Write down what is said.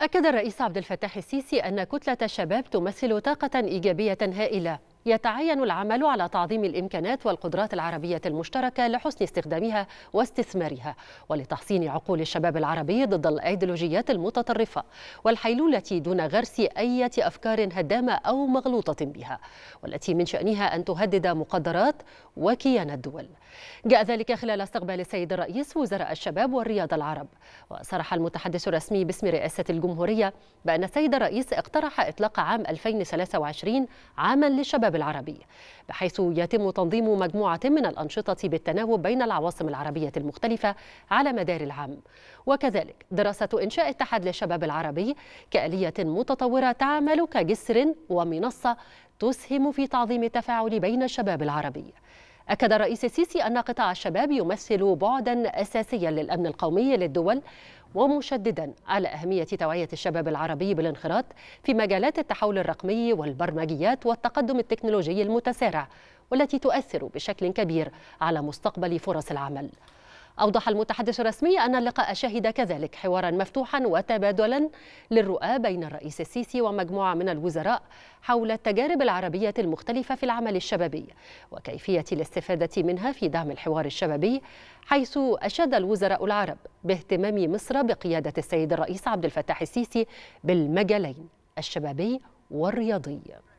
أكد الرئيس عبد الفتاح السيسي أن كتلة الشباب تمثل طاقة إيجابية هائلة يتعين العمل على تعظيم الإمكانات والقدرات العربية المشتركة لحسن استخدامها واستثمارها ولتحصين عقول الشباب العربي ضد الأيديولوجيات المتطرفة والحيلولة دون غرس أي أفكار هدامة أو مغلوطة بها والتي من شأنها أن تهدد مقدرات وكيان الدول جاء ذلك خلال استقبال السيد الرئيس وزراء الشباب والرياضة العرب وصرح المتحدث الرسمي باسم رئاسة الجمهورية بأن السيد الرئيس اقترح إطلاق عام 2023 عاما للشباب العربي بحيث يتم تنظيم مجموعة من الأنشطة بالتناوب بين العواصم العربية المختلفة على مدار العام وكذلك دراسة إنشاء اتحاد للشباب العربي كآلية متطورة تعمل كجسر ومنصة تسهم في تعظيم التفاعل بين الشباب العربي أكد الرئيس السيسي أن قطاع الشباب يمثل بعدا أساسيا للأمن القومي للدول ومشددا على أهمية توعية الشباب العربي بالانخراط في مجالات التحول الرقمي والبرمجيات والتقدم التكنولوجي المتسارع والتي تؤثر بشكل كبير على مستقبل فرص العمل أوضح المتحدث الرسمي أن اللقاء شهد كذلك حوارا مفتوحا وتبادلا للرؤى بين الرئيس السيسي ومجموعة من الوزراء حول التجارب العربية المختلفة في العمل الشبابي وكيفية الاستفادة منها في دعم الحوار الشبابي حيث أشاد الوزراء العرب باهتمام مصر بقيادة السيد الرئيس عبد الفتاح السيسي بالمجالين الشبابي والرياضي